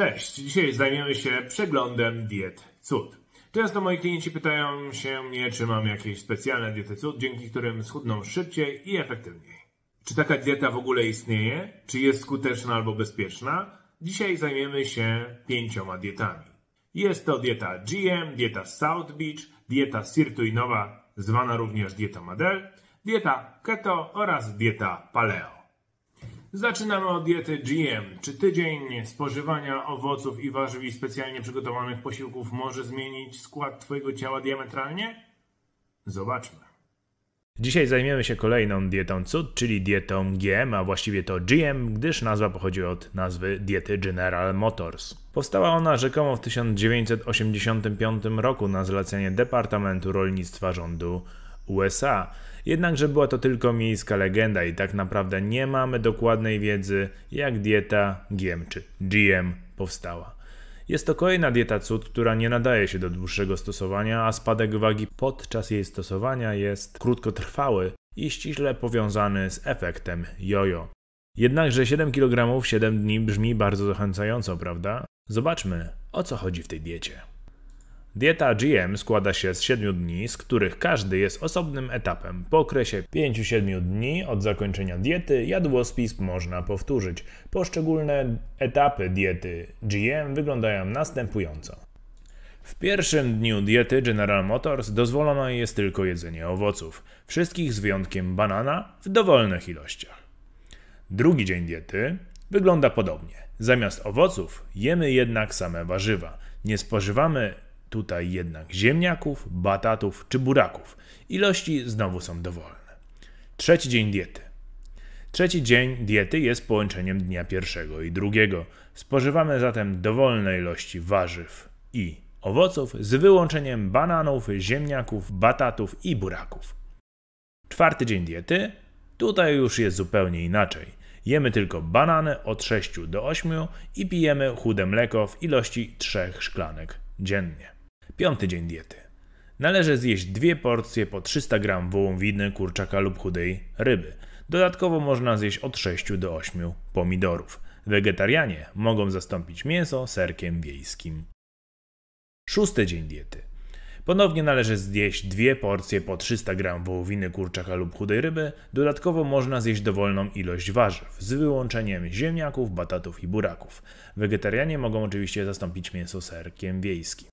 Cześć, dzisiaj zajmiemy się przeglądem diet cud. Często moi klienci pytają się mnie, czy mam jakieś specjalne diety cud, dzięki którym schudną szybciej i efektywniej. Czy taka dieta w ogóle istnieje? Czy jest skuteczna albo bezpieczna? Dzisiaj zajmiemy się pięcioma dietami. Jest to dieta GM, dieta South Beach, dieta sirtuinowa, zwana również dieta Madel, dieta keto oraz dieta paleo. Zaczynamy od diety GM. Czy tydzień spożywania owoców i warzyw i specjalnie przygotowanych posiłków może zmienić skład Twojego ciała diametralnie? Zobaczmy. Dzisiaj zajmiemy się kolejną dietą cud, czyli dietą GM, a właściwie to GM, gdyż nazwa pochodzi od nazwy diety General Motors. Powstała ona rzekomo w 1985 roku na zlecenie Departamentu Rolnictwa rządu USA. Jednakże była to tylko miejska legenda i tak naprawdę nie mamy dokładnej wiedzy, jak dieta GM czy GM powstała. Jest to kolejna dieta cud, która nie nadaje się do dłuższego stosowania, a spadek wagi podczas jej stosowania jest krótkotrwały i ściśle powiązany z efektem jojo. Jednakże 7 kg 7 dni brzmi bardzo zachęcająco, prawda? Zobaczmy, o co chodzi w tej diecie. Dieta GM składa się z 7 dni, z których każdy jest osobnym etapem. Po okresie 5-7 dni od zakończenia diety jadłospis można powtórzyć. Poszczególne etapy diety GM wyglądają następująco. W pierwszym dniu diety General Motors dozwolone jest tylko jedzenie owoców, wszystkich z wyjątkiem banana w dowolnych ilościach. Drugi dzień diety wygląda podobnie. Zamiast owoców jemy jednak same warzywa. Nie spożywamy tutaj jednak ziemniaków, batatów czy buraków. Ilości znowu są dowolne. Trzeci dzień diety. Trzeci dzień diety jest połączeniem dnia pierwszego i drugiego. Spożywamy zatem dowolne ilości warzyw i owoców z wyłączeniem bananów, ziemniaków, batatów i buraków. Czwarty dzień diety tutaj już jest zupełnie inaczej. Jemy tylko banany od 6 do 8 i pijemy chude mleko w ilości 3 szklanek dziennie. Piąty dzień diety. Należy zjeść dwie porcje po 300 g wołowiny, kurczaka lub chudej ryby. Dodatkowo można zjeść od 6 do 8 pomidorów. Wegetarianie mogą zastąpić mięso serkiem wiejskim. Szósty dzień diety. Ponownie należy zjeść dwie porcje po 300 g wołowiny, kurczaka lub chudej ryby. Dodatkowo można zjeść dowolną ilość warzyw, z wyłączeniem ziemniaków, batatów i buraków. Wegetarianie mogą oczywiście zastąpić mięso serkiem wiejskim.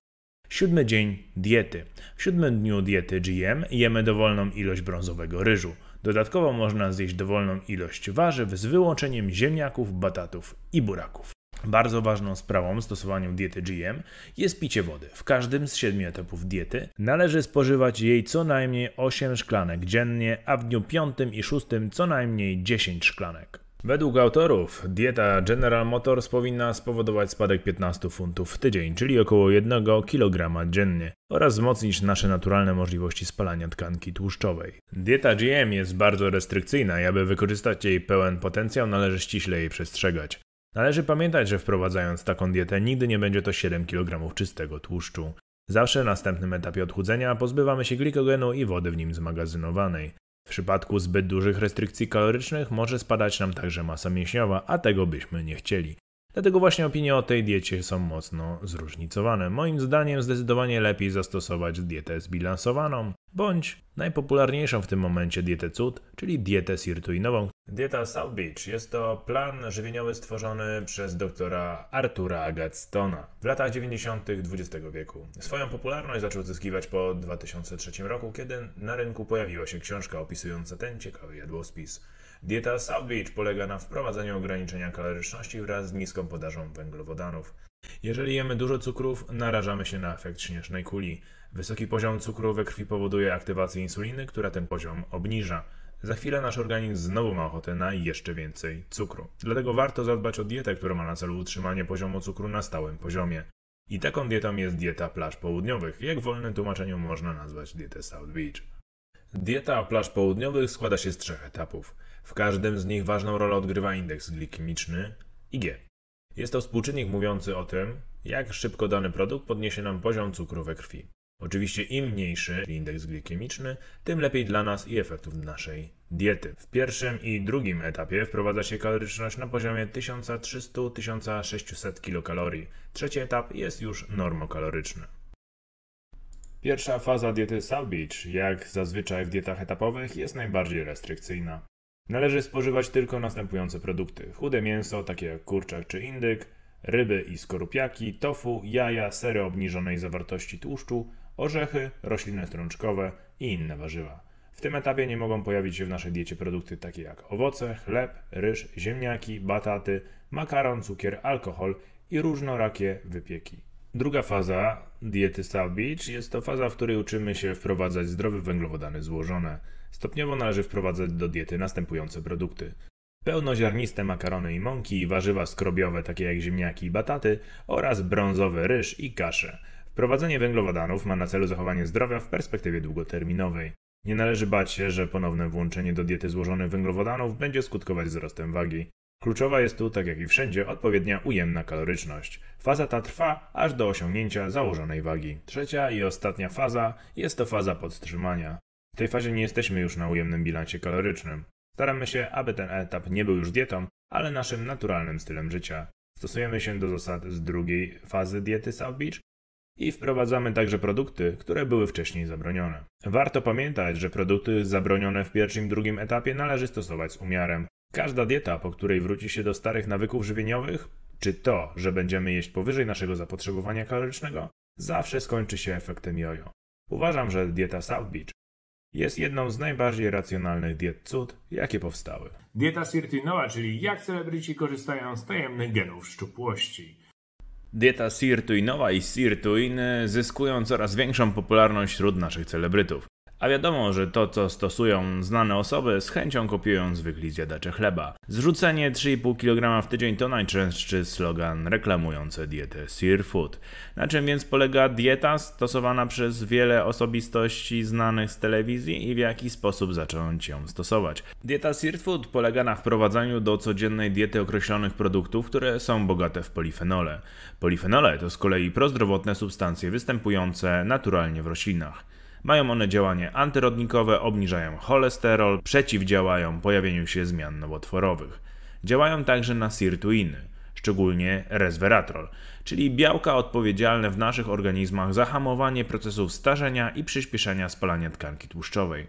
Siódmy dzień diety. W siódmym dniu diety GM jemy dowolną ilość brązowego ryżu. Dodatkowo można zjeść dowolną ilość warzyw z wyłączeniem ziemniaków, batatów i buraków. Bardzo ważną sprawą w stosowaniu diety GM jest picie wody. W każdym z siedmiu etapów diety należy spożywać jej co najmniej 8 szklanek dziennie, a w dniu 5 i 6 co najmniej 10 szklanek. Według autorów dieta General Motors powinna spowodować spadek 15 funtów w tydzień, czyli około 1 kg dziennie, oraz wzmocnić nasze naturalne możliwości spalania tkanki tłuszczowej. Dieta GM jest bardzo restrykcyjna i aby wykorzystać jej pełen potencjał należy ściśle jej przestrzegać. Należy pamiętać, że wprowadzając taką dietę nigdy nie będzie to 7 kg czystego tłuszczu. Zawsze w następnym etapie odchudzenia pozbywamy się glikogenu i wody w nim zmagazynowanej. W przypadku zbyt dużych restrykcji kalorycznych może spadać nam także masa mięśniowa, a tego byśmy nie chcieli. Dlatego właśnie opinie o tej diecie są mocno zróżnicowane. Moim zdaniem zdecydowanie lepiej zastosować dietę zbilansowaną, bądź najpopularniejszą w tym momencie dietę cud, czyli dietę sirtuinową, Dieta South Beach jest to plan żywieniowy stworzony przez doktora Artura Gadstona w latach 90. XX wieku. Swoją popularność zaczął zyskiwać po 2003 roku, kiedy na rynku pojawiła się książka opisująca ten ciekawy jadłospis. Dieta South Beach polega na wprowadzeniu ograniczenia kaloryczności wraz z niską podażą węglowodanów. Jeżeli jemy dużo cukrów, narażamy się na efekt śnieżnej kuli. Wysoki poziom cukru we krwi powoduje aktywację insuliny, która ten poziom obniża. Za chwilę nasz organizm znowu ma ochotę na jeszcze więcej cukru. Dlatego warto zadbać o dietę, która ma na celu utrzymanie poziomu cukru na stałym poziomie. I taką dietą jest dieta plaż południowych, jak w wolnym tłumaczeniu można nazwać dietę South Beach. Dieta plaż południowych składa się z trzech etapów. W każdym z nich ważną rolę odgrywa indeks glikemiczny IG. Jest to współczynnik mówiący o tym, jak szybko dany produkt podniesie nam poziom cukru we krwi. Oczywiście im mniejszy indeks glikemiczny, tym lepiej dla nas i efektów naszej diety. W pierwszym i drugim etapie wprowadza się kaloryczność na poziomie 1300-1600 kcal. Trzeci etap jest już normokaloryczny. Pierwsza faza diety Salvage, jak zazwyczaj w dietach etapowych, jest najbardziej restrykcyjna. Należy spożywać tylko następujące produkty: chude mięso, takie jak kurczak czy indyk, ryby i skorupiaki, tofu, jaja, sery obniżonej zawartości tłuszczu, orzechy, rośliny strączkowe i inne warzywa. W tym etapie nie mogą pojawić się w naszej diecie produkty takie jak owoce, chleb, ryż, ziemniaki, bataty, makaron, cukier, alkohol i różnorakie wypieki. Druga faza diety Sal Beach jest to faza, w której uczymy się wprowadzać zdrowe węglowodany złożone. Stopniowo należy wprowadzać do diety następujące produkty. Pełnoziarniste makarony i mąki, warzywa skrobiowe takie jak ziemniaki i bataty oraz brązowy ryż i kasze. Prowadzenie węglowodanów ma na celu zachowanie zdrowia w perspektywie długoterminowej. Nie należy bać się, że ponowne włączenie do diety złożonych węglowodanów będzie skutkować wzrostem wagi. Kluczowa jest tu, tak jak i wszędzie, odpowiednia ujemna kaloryczność. Faza ta trwa aż do osiągnięcia założonej wagi. Trzecia i ostatnia faza jest to faza podtrzymania. W tej fazie nie jesteśmy już na ujemnym bilansie kalorycznym. Staramy się, aby ten etap nie był już dietą, ale naszym naturalnym stylem życia. Stosujemy się do zasad z drugiej fazy diety South Beach, i wprowadzamy także produkty, które były wcześniej zabronione. Warto pamiętać, że produkty zabronione w pierwszym i drugim etapie należy stosować z umiarem. Każda dieta, po której wróci się do starych nawyków żywieniowych, czy to, że będziemy jeść powyżej naszego zapotrzebowania kalorycznego, zawsze skończy się efektem jojo. Uważam, że dieta South Beach jest jedną z najbardziej racjonalnych diet cud, jakie powstały. Dieta Sirtinowa, czyli jak celebryci korzystają z tajemnych genów szczupłości. Dieta sirtuinowa i sirtuin e, zyskują coraz większą popularność wśród naszych celebrytów. A wiadomo, że to, co stosują znane osoby, z chęcią kopiują zwykli zjadacze chleba. Zrzucenie 3,5 kg w tydzień to najczęstszy slogan reklamujący dietę Sear Food. Na czym więc polega dieta stosowana przez wiele osobistości znanych z telewizji i w jaki sposób zacząć ją stosować? Dieta Sear Food polega na wprowadzaniu do codziennej diety określonych produktów, które są bogate w polifenole. Polifenole to z kolei prozdrowotne substancje występujące naturalnie w roślinach. Mają one działanie antyrodnikowe, obniżają cholesterol, przeciwdziałają pojawieniu się zmian nowotworowych. Działają także na sirtuiny, szczególnie resveratrol, czyli białka odpowiedzialne w naszych organizmach za hamowanie procesów starzenia i przyspieszenia spalania tkanki tłuszczowej.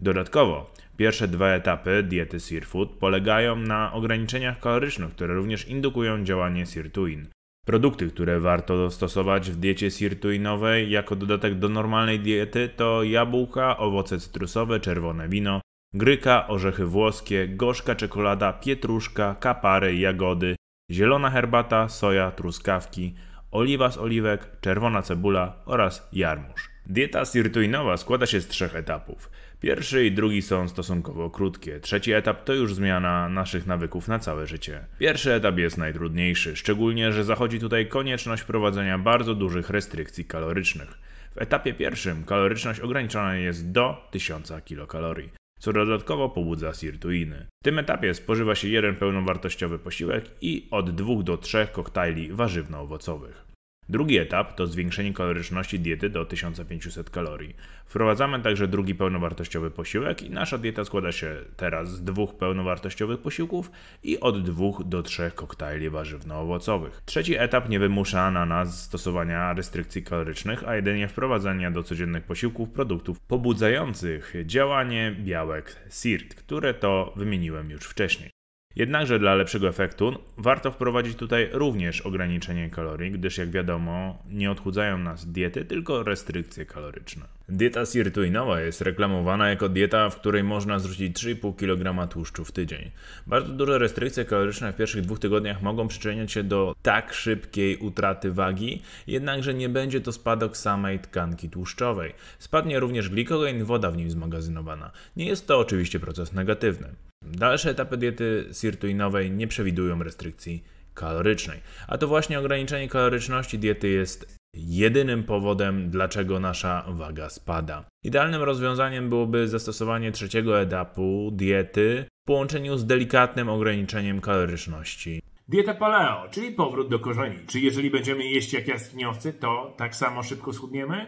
Dodatkowo, pierwsze dwa etapy diety Sirfood polegają na ograniczeniach kalorycznych, które również indukują działanie sirtuin. Produkty, które warto stosować w diecie sirtuinowej jako dodatek do normalnej diety to jabłka, owoce cytrusowe, czerwone wino, gryka, orzechy włoskie, gorzka czekolada, pietruszka, kapary, jagody, zielona herbata, soja, truskawki, oliwa z oliwek, czerwona cebula oraz jarmuż. Dieta sirtuinowa składa się z trzech etapów. Pierwszy i drugi są stosunkowo krótkie. Trzeci etap to już zmiana naszych nawyków na całe życie. Pierwszy etap jest najtrudniejszy, szczególnie, że zachodzi tutaj konieczność prowadzenia bardzo dużych restrykcji kalorycznych. W etapie pierwszym kaloryczność ograniczona jest do 1000 kilokalorii, co dodatkowo pobudza sirtuiny. W tym etapie spożywa się jeden pełnowartościowy posiłek i od 2 do 3 koktajli warzywno-owocowych. Drugi etap to zwiększenie kaloryczności diety do 1500 kalorii. Wprowadzamy także drugi pełnowartościowy posiłek i nasza dieta składa się teraz z dwóch pełnowartościowych posiłków i od dwóch do trzech koktajli warzywno-owocowych. Trzeci etap nie wymusza na nas stosowania restrykcji kalorycznych, a jedynie wprowadzania do codziennych posiłków produktów pobudzających działanie białek SIRT, które to wymieniłem już wcześniej. Jednakże dla lepszego efektu warto wprowadzić tutaj również ograniczenie kalorii, gdyż jak wiadomo nie odchudzają nas diety, tylko restrykcje kaloryczne. Dieta sirtuinowa jest reklamowana jako dieta, w której można zrzucić 3,5 kg tłuszczu w tydzień. Bardzo duże restrykcje kaloryczne w pierwszych dwóch tygodniach mogą przyczyniać się do tak szybkiej utraty wagi, jednakże nie będzie to spadok samej tkanki tłuszczowej. Spadnie również glikogen i woda w nim zmagazynowana. Nie jest to oczywiście proces negatywny. Dalsze etapy diety sirtuinowej nie przewidują restrykcji kalorycznej. A to właśnie ograniczenie kaloryczności diety jest jedynym powodem, dlaczego nasza waga spada. Idealnym rozwiązaniem byłoby zastosowanie trzeciego etapu diety w połączeniu z delikatnym ograniczeniem kaloryczności. Dieta paleo, czyli powrót do korzeni. Czy jeżeli będziemy jeść jak jaskiniowcy, to tak samo szybko schudniemy?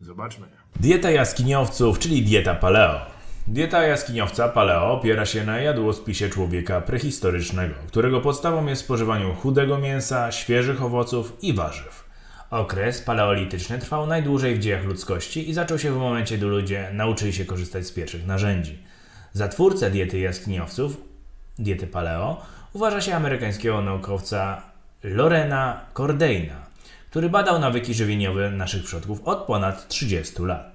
Zobaczmy. Dieta jaskiniowców, czyli dieta paleo. Dieta jaskiniowca paleo opiera się na jadłospisie człowieka prehistorycznego, którego podstawą jest spożywanie chudego mięsa, świeżych owoców i warzyw. Okres paleolityczny trwał najdłużej w dziejach ludzkości i zaczął się w momencie, gdy ludzie nauczyli się korzystać z pierwszych narzędzi. Za twórcę diety jaskiniowców, diety paleo, uważa się amerykańskiego naukowca Lorena Cordaina, który badał nawyki żywieniowe naszych przodków od ponad 30 lat.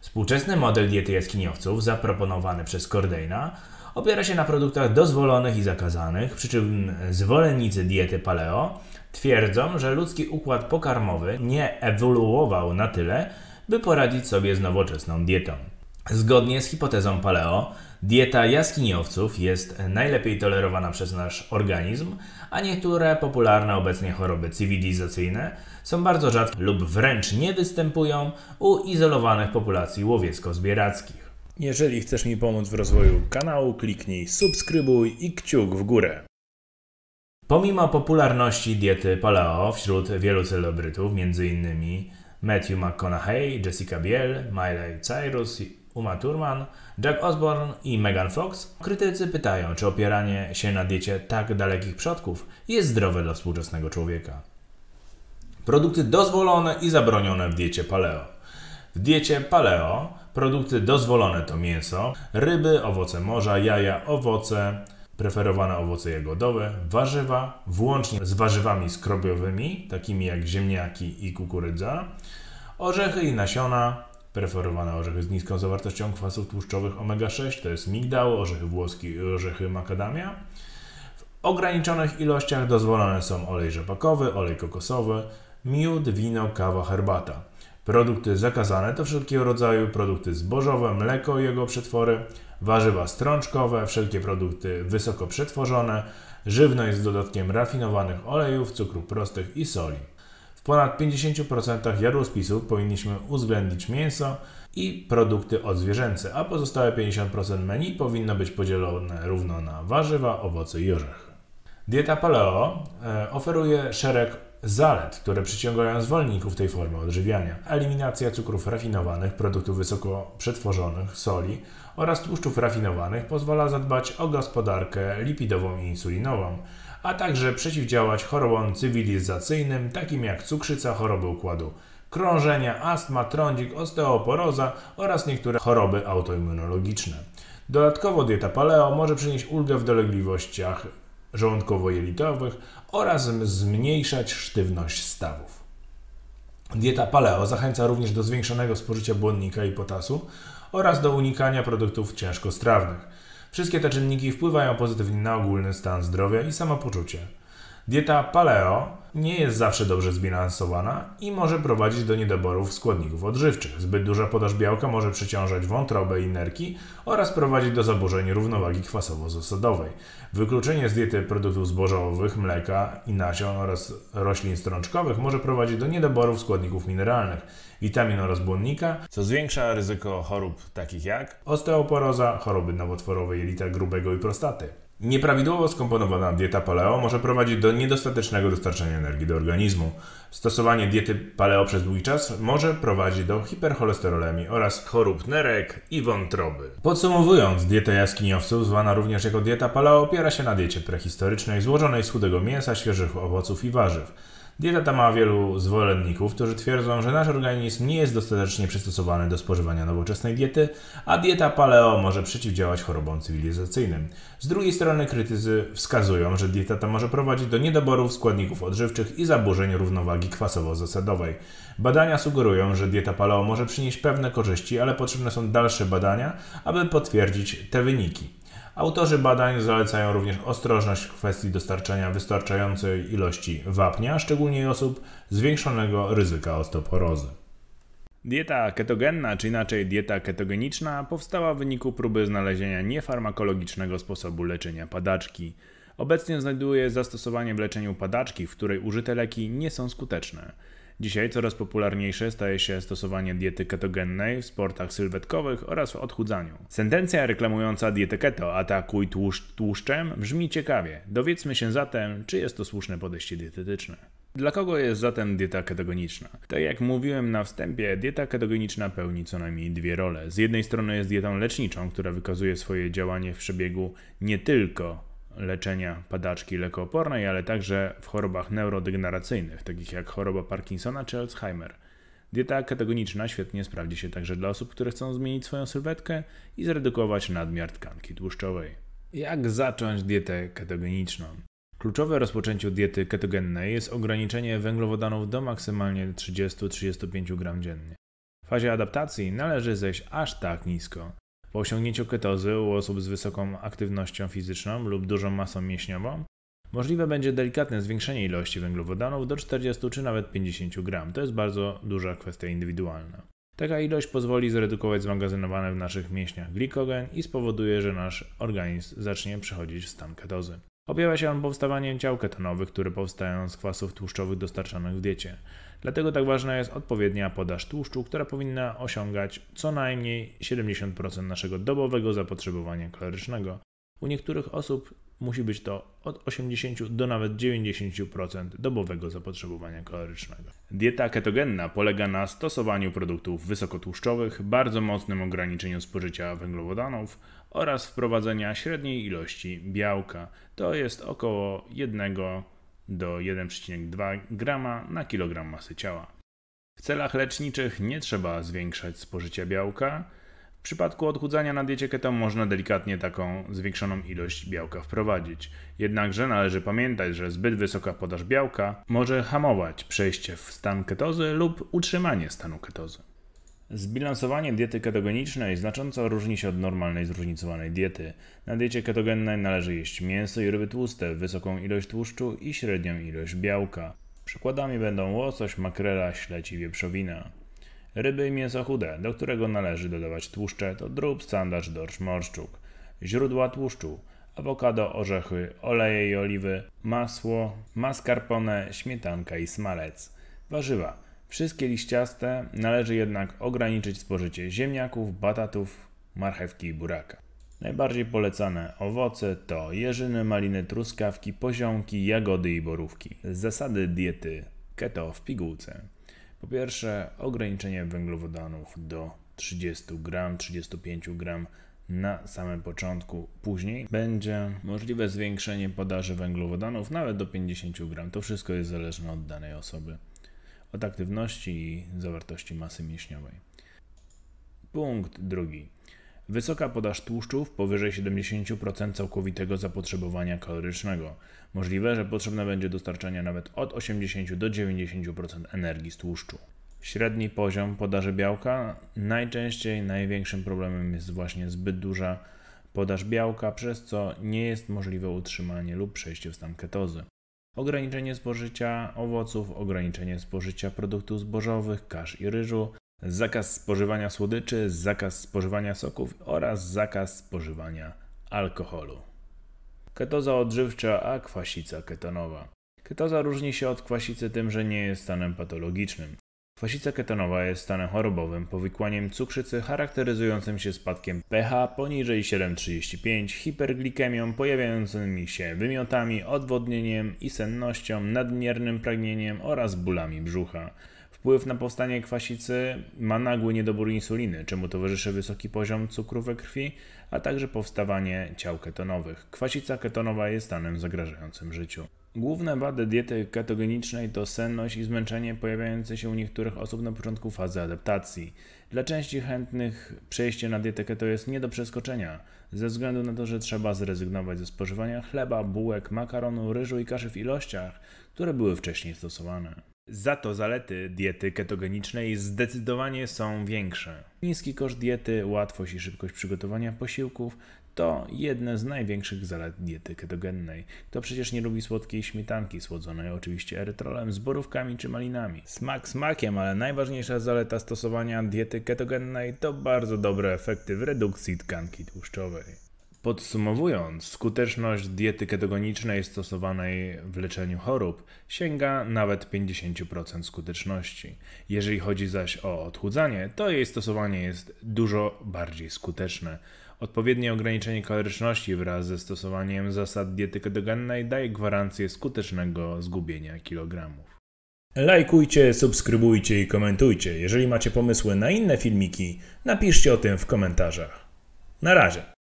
Współczesny model diety jaskiniowców zaproponowany przez Cordaina opiera się na produktach dozwolonych i zakazanych, przy czym zwolennicy diety paleo twierdzą, że ludzki układ pokarmowy nie ewoluował na tyle, by poradzić sobie z nowoczesną dietą. Zgodnie z hipotezą paleo, dieta jaskiniowców jest najlepiej tolerowana przez nasz organizm, a niektóre popularne obecnie choroby cywilizacyjne są bardzo rzadkie lub wręcz nie występują u izolowanych populacji łowiecko-zbierackich. Jeżeli chcesz mi pomóc w rozwoju kanału, kliknij subskrybuj i kciuk w górę. Pomimo popularności diety paleo wśród wielu celebrytów, m.in. Matthew McConaughey, Jessica Biel, Miley Cyrus Uma Thurman, Jack Osborne i Megan Fox, krytycy pytają, czy opieranie się na diecie tak dalekich przodków jest zdrowe dla współczesnego człowieka. Produkty dozwolone i zabronione w diecie paleo. W diecie paleo produkty dozwolone to mięso, ryby, owoce morza, jaja, owoce, preferowane owoce jagodowe, warzywa, włącznie z warzywami skrobiowymi, takimi jak ziemniaki i kukurydza, orzechy i nasiona, preferowane orzechy z niską zawartością kwasów tłuszczowych omega-6 to jest migdał, orzechy włoskie orzechy makadamia. W ograniczonych ilościach dozwolone są olej rzepakowy, olej kokosowy, miód, wino, kawa, herbata. Produkty zakazane to wszelkiego rodzaju produkty zbożowe, mleko i jego przetwory, warzywa strączkowe, wszelkie produkty wysoko przetworzone, żywność z dodatkiem rafinowanych olejów, cukrów prostych i soli. W ponad 50% jadłospisów powinniśmy uwzględnić mięso i produkty odzwierzęce, a pozostałe 50% menu powinno być podzielone równo na warzywa, owoce i orzechy. Dieta paleo e, oferuje szereg zalet, które przyciągają zwolenników tej formy odżywiania. Eliminacja cukrów rafinowanych, produktów wysoko przetworzonych, soli, oraz tłuszczów rafinowanych pozwala zadbać o gospodarkę lipidową i insulinową, a także przeciwdziałać chorobom cywilizacyjnym takim jak cukrzyca, choroby układu krążenia, astma, trądzik, osteoporoza oraz niektóre choroby autoimmunologiczne. Dodatkowo dieta paleo może przynieść ulgę w dolegliwościach żołądkowo-jelitowych oraz zmniejszać sztywność stawów. Dieta paleo zachęca również do zwiększonego spożycia błonnika i potasu oraz do unikania produktów ciężkostrawnych. Wszystkie te czynniki wpływają pozytywnie na ogólny stan zdrowia i samopoczucie. Dieta paleo nie jest zawsze dobrze zbilansowana i może prowadzić do niedoborów składników odżywczych. Zbyt duża podaż białka może przeciążać wątrobę i nerki oraz prowadzić do zaburzeń równowagi kwasowo-zasadowej. Wykluczenie z diety produktów zbożowych, mleka i nasion oraz roślin strączkowych może prowadzić do niedoborów składników mineralnych, witamin oraz błonnika, co zwiększa ryzyko chorób takich jak osteoporoza, choroby nowotworowe jelita grubego i prostaty. Nieprawidłowo skomponowana dieta paleo może prowadzić do niedostatecznego dostarczania energii do organizmu. Stosowanie diety paleo przez długi czas może prowadzić do hipercholesterolemii oraz chorób nerek i wątroby. Podsumowując, dieta jaskiniowców, zwana również jako dieta paleo, opiera się na diecie prehistorycznej złożonej z chudego mięsa, świeżych owoców i warzyw. Dieta ta ma wielu zwolenników, którzy twierdzą, że nasz organizm nie jest dostatecznie przystosowany do spożywania nowoczesnej diety, a dieta paleo może przeciwdziałać chorobom cywilizacyjnym. Z drugiej strony krytycy wskazują, że dieta ta może prowadzić do niedoborów składników odżywczych i zaburzeń równowagi kwasowo-zasadowej. Badania sugerują, że dieta paleo może przynieść pewne korzyści, ale potrzebne są dalsze badania, aby potwierdzić te wyniki. Autorzy badań zalecają również ostrożność w kwestii dostarczania wystarczającej ilości wapnia, szczególnie osób zwiększonego ryzyka osteoporozy. Dieta ketogenna, czy inaczej dieta ketogeniczna, powstała w wyniku próby znalezienia niefarmakologicznego sposobu leczenia padaczki. Obecnie znajduje zastosowanie w leczeniu padaczki, w której użyte leki nie są skuteczne. Dzisiaj coraz popularniejsze staje się stosowanie diety ketogennej w sportach sylwetkowych oraz w odchudzaniu. Sentencja reklamująca dietę keto atakuj tłuszcz tłuszczem brzmi ciekawie. Dowiedzmy się zatem, czy jest to słuszne podejście dietetyczne. Dla kogo jest zatem dieta ketogeniczna? Tak jak mówiłem na wstępie, dieta ketogeniczna pełni co najmniej dwie role. Z jednej strony jest dietą leczniczą, która wykazuje swoje działanie w przebiegu nie tylko leczenia padaczki lekoopornej, ale także w chorobach neurodegeneracyjnych, takich jak choroba Parkinsona czy Alzheimer. Dieta ketogeniczna świetnie sprawdzi się także dla osób, które chcą zmienić swoją sylwetkę i zredukować nadmiar tkanki tłuszczowej. Jak zacząć dietę ketogeniczną? Kluczowe rozpoczęciu diety ketogennej jest ograniczenie węglowodanów do maksymalnie 30-35 g dziennie. W fazie adaptacji należy zejść aż tak nisko, po osiągnięciu ketozy u osób z wysoką aktywnością fizyczną lub dużą masą mięśniową możliwe będzie delikatne zwiększenie ilości węglowodanów do 40 czy nawet 50 gram. To jest bardzo duża kwestia indywidualna. Taka ilość pozwoli zredukować zmagazynowane w naszych mięśniach glikogen i spowoduje, że nasz organizm zacznie przechodzić w stan ketozy. Objawia się on powstawaniem ciał ketonowych, które powstają z kwasów tłuszczowych dostarczanych w diecie. Dlatego tak ważna jest odpowiednia podaż tłuszczu, która powinna osiągać co najmniej 70% naszego dobowego zapotrzebowania kalorycznego. U niektórych osób musi być to od 80 do nawet 90% dobowego zapotrzebowania kalorycznego. Dieta ketogenna polega na stosowaniu produktów wysokotłuszczowych, bardzo mocnym ograniczeniu spożycia węglowodanów oraz wprowadzenia średniej ilości białka. To jest około 1 do 1,2 g na kilogram masy ciała. W celach leczniczych nie trzeba zwiększać spożycia białka. W przypadku odchudzania na diecie keto można delikatnie taką zwiększoną ilość białka wprowadzić. Jednakże należy pamiętać, że zbyt wysoka podaż białka może hamować przejście w stan ketozy lub utrzymanie stanu ketozy. Zbilansowanie diety ketogenicznej znacząco różni się od normalnej zróżnicowanej diety. Na diecie ketogennej należy jeść mięso i ryby tłuste, wysoką ilość tłuszczu i średnią ilość białka. Przykładami będą łosoś, makrela, śledź i wieprzowina. Ryby i mięso chude, do którego należy dodawać tłuszcze, to drób, sandacz, dorsz, morszczuk. Źródła tłuszczu awokado, orzechy, oleje i oliwy, masło, mascarpone, śmietanka i smalec. Warzywa Wszystkie liściaste należy jednak ograniczyć spożycie ziemniaków, batatów, marchewki i buraka. Najbardziej polecane owoce to jeżyny, maliny, truskawki, poziomki, jagody i borówki. Zasady diety keto w pigułce. Po pierwsze, ograniczenie węglowodanów do 30 gram, 35 gram na samym początku. Później będzie możliwe zwiększenie podaży węglowodanów nawet do 50 gram. To wszystko jest zależne od danej osoby od aktywności i zawartości masy mięśniowej. Punkt drugi. Wysoka podaż tłuszczów powyżej 70% całkowitego zapotrzebowania kalorycznego. Możliwe, że potrzebne będzie dostarczanie nawet od 80 do 90% energii z tłuszczu. Średni poziom podaży białka. Najczęściej największym problemem jest właśnie zbyt duża podaż białka, przez co nie jest możliwe utrzymanie lub przejście w stan ketozy ograniczenie spożycia owoców, ograniczenie spożycia produktów zbożowych, kasz i ryżu, zakaz spożywania słodyczy, zakaz spożywania soków oraz zakaz spożywania alkoholu. Ketoza odżywcza, a kwasica ketonowa. Ketoza różni się od kwasicy tym, że nie jest stanem patologicznym. Kwasica ketonowa jest stanem chorobowym, powikłaniem cukrzycy charakteryzującym się spadkiem pH poniżej 7,35, hiperglikemią pojawiającymi się wymiotami, odwodnieniem i sennością, nadmiernym pragnieniem oraz bólami brzucha. Wpływ na powstanie kwasicy ma nagły niedobór insuliny, czemu towarzyszy wysoki poziom cukru we krwi, a także powstawanie ciał ketonowych. Kwasica ketonowa jest stanem zagrażającym życiu. Główne wady diety ketogenicznej to senność i zmęczenie pojawiające się u niektórych osób na początku fazy adaptacji. Dla części chętnych przejście na dietę keto jest nie do przeskoczenia, ze względu na to, że trzeba zrezygnować ze spożywania chleba, bułek, makaronu, ryżu i kaszy w ilościach, które były wcześniej stosowane. Za to zalety diety ketogenicznej zdecydowanie są większe. Niski koszt diety, łatwość i szybkość przygotowania posiłków, to jedne z największych zalet diety ketogennej. To przecież nie lubi słodkiej śmietanki, słodzonej oczywiście erytrolem zborówkami czy malinami. Smak smakiem, ale najważniejsza zaleta stosowania diety ketogennej to bardzo dobre efekty w redukcji tkanki tłuszczowej. Podsumowując, skuteczność diety ketogenicznej stosowanej w leczeniu chorób sięga nawet 50% skuteczności. Jeżeli chodzi zaś o odchudzanie, to jej stosowanie jest dużo bardziej skuteczne. Odpowiednie ograniczenie kaloryczności wraz ze stosowaniem zasad diety ketogennej daje gwarancję skutecznego zgubienia kilogramów. Lajkujcie, subskrybujcie i komentujcie. Jeżeli macie pomysły na inne filmiki, napiszcie o tym w komentarzach. Na razie!